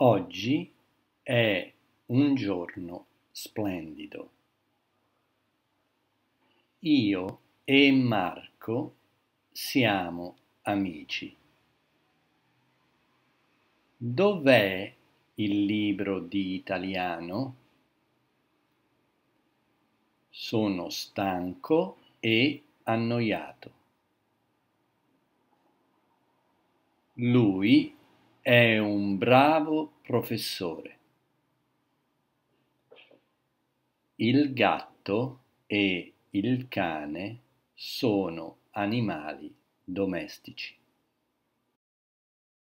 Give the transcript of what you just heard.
Oggi è un giorno splendido. Io e Marco siamo amici. Dov'è il libro di italiano? Sono stanco e annoiato. Lui è un bravo professore. Il gatto e il cane sono animali domestici.